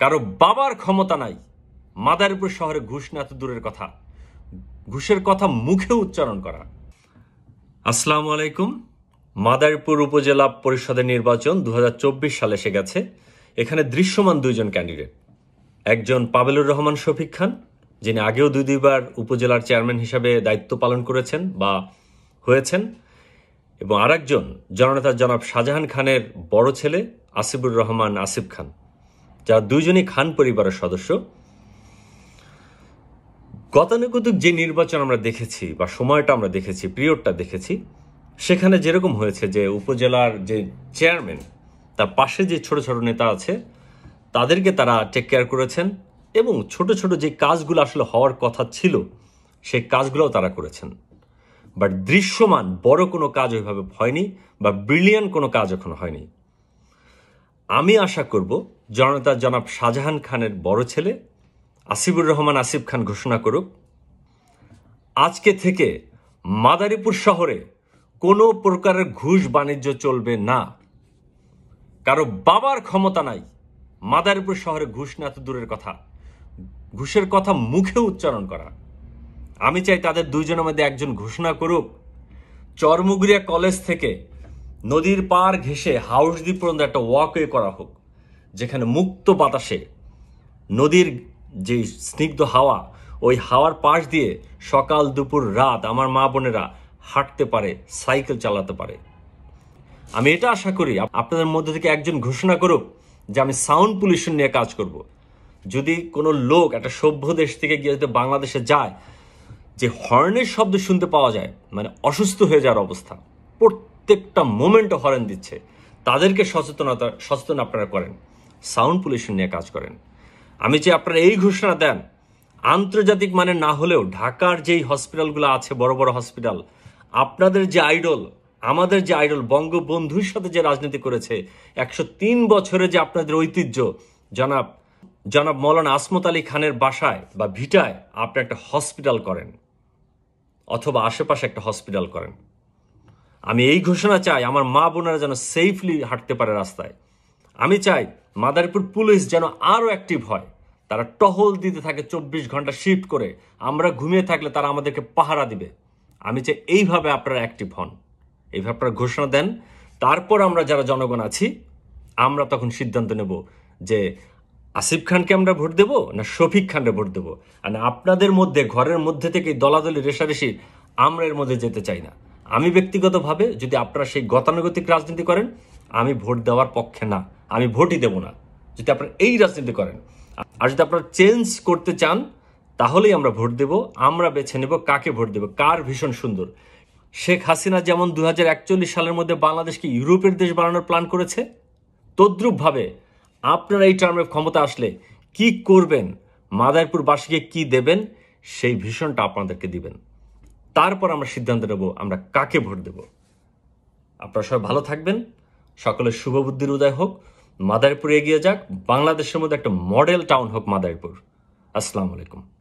কারো বাবার ক্ষমতা নাই মাদারীপুর শহরে ঘুষ না এত দূরের কথা ঘুষের কথা মুখে উচ্চারণ করা আসসালামু আলাইকুম মাদারীপুর উপজেলা পরিষদের নির্বাচন দু সালে এসে গেছে এখানে দৃশ্যমান দুইজন ক্যান্ডিডেট একজন পাবেলুর রহমান শফিক খান যিনি আগেও দুই দুইবার উপজেলার চেয়ারম্যান হিসাবে দায়িত্ব পালন করেছেন বা হয়েছেন এবং আরেকজন জননেতা জনাব শাহজাহান খানের বড় ছেলে আসিবুর রহমান আসিফ খান যারা দুজনই খান পরিবারের সদস্য গতানুগতিক যে নির্বাচন আমরা দেখেছি বা সময়টা আমরা দেখেছি পিরিয়ডটা দেখেছি সেখানে যেরকম হয়েছে যে উপজেলার যে চেয়ারম্যান তার পাশে যে ছোট ছোট নেতা আছে তাদেরকে তারা টেক কেয়ার করেছেন এবং ছোট ছোট যে কাজগুলো আসলে হওয়ার কথা ছিল সেই কাজগুলোও তারা করেছেন বাট দৃশ্যমান বড় কোনো কাজ ওইভাবে হয়নি বা ব্রিলিয়ান কোনো কাজ এখন হয়নি আমি আশা করব জনতা জনাব শাহজাহান খানের বড় ছেলে আসিফুর রহমান আসিফ খান ঘোষণা করুক আজকে থেকে মাদারীপুর শহরে কোনো প্রকারের ঘুষ বাণিজ্য চলবে না কারো বাবার ক্ষমতা নাই মাদারীপুর শহরে ঘুষ না এত দূরের কথা ঘুষের কথা মুখে উচ্চারণ করা আমি চাই তাদের দুইজনের মধ্যে একজন ঘোষণা করুক চরমুগরিয়া কলেজ থেকে নদীর পার ঘেসে হাউস দ্বীপ পর্যন্ত একটা ওয়াকওয়ে করা হোক যেখানে মুক্ত বাতাসে নদীর যে স্নিগ্ধ হাওয়া ওই হাওয়ার পাশ দিয়ে সকাল দুপুর রাত আমার মা বোনেরা হাঁটতে পারে সাইকেল চালাতে পারে আমি এটা আশা করি আপনাদের মধ্যে থেকে একজন ঘোষণা করুক যে আমি সাউন্ড পলিউশন নিয়ে কাজ করব। যদি কোনো লোক একটা সভ্য দেশ থেকে গিয়ে যদি বাংলাদেশে যায় যে হর্নের শব্দ শুনতে পাওয়া যায় মানে অসুস্থ হয়ে যাওয়ার অবস্থা প্রত্যেকটা মোমেন্ট হরেন দিচ্ছে তাদেরকে সচেতনতা সচেতন আপনারা করেন সাউন্ড পলিউশন নিয়ে কাজ করেন আমি চাই আপনারা এই ঘোষণা দেন আন্তর্জাতিক মানে না হলেও ঢাকার যেই হসপিটালগুলো আছে বড় বড় হসপিটাল আপনাদের যে আইডল আমাদের যে আইডল বঙ্গবন্ধুর সাথে যে রাজনীতি করেছে একশো তিন বছরে যে আপনাদের ঐতিহ্য জনাব জনাব মৌলানা আসমত আলী খানের বাসায় বা ভিটায় আপনি একটা হসপিটাল করেন অথবা আশেপাশে একটা হসপিটাল করেন আমি এই ঘোষণা চাই আমার মা বোনেরা যেন সেফলি হাঁটতে পারে রাস্তায় আমি চাই মাদারীপুর পুলিশ যেন আরও অ্যাক্টিভ হয় তারা টহল দিতে থাকে চব্বিশ ঘন্টা শিফট করে আমরা ঘুমিয়ে থাকলে তারা আমাদেরকে পাহারা দিবে আমি চাই এইভাবে আপনারা অ্যাক্টিভ হন এইভাবে আপনারা ঘোষণা দেন তারপর আমরা যারা জনগণ আছি আমরা তখন সিদ্ধান্ত নেব যে আসিফ খানকে আমরা ভোট দেব না শফিক খানরে ভোট দেবো মানে আপনাদের মধ্যে ঘরের মধ্যে থেকে দলাদলি রেশারেশি আমরা এর মধ্যে যেতে চাই না আমি ব্যক্তিগতভাবে যদি আপনারা সেই গতানুগতিক রাজনীতি করেন আমি ভোট দেওয়ার পক্ষে না আমি ভোটই দেব না যদি আপনারা এই রাজনীতি করেন আর যদি আপনারা চেঞ্জ করতে চান তাহলেই আমরা ভোট দেব আমরা বেছে নেব কাকে ভোট দেব কার ভীষণ সুন্দর শেখ হাসিনা যেমন দু সালের মধ্যে বাংলাদেশকে ইউরোপের দেশ বানানোর প্ল্যান করেছে তদ্রূপভাবে আপনারা এই টার্মে ক্ষমতা আসলে কি করবেন মাদারপুরবাসীকে কি দেবেন সেই ভীষণটা আপনাদেরকে দিবেন তারপর আমরা সিদ্ধান্ত নেব আমরা কাকে ভোট দেব আপনারা সবাই ভালো থাকবেন সকলের শুভবুদ্ধির উদয় হোক মাদারীপুর এগিয়ে যাক বাংলাদেশের মধ্যে একটা মডেল টাউন হোক মাদারীপুর আসসালামু আলাইকুম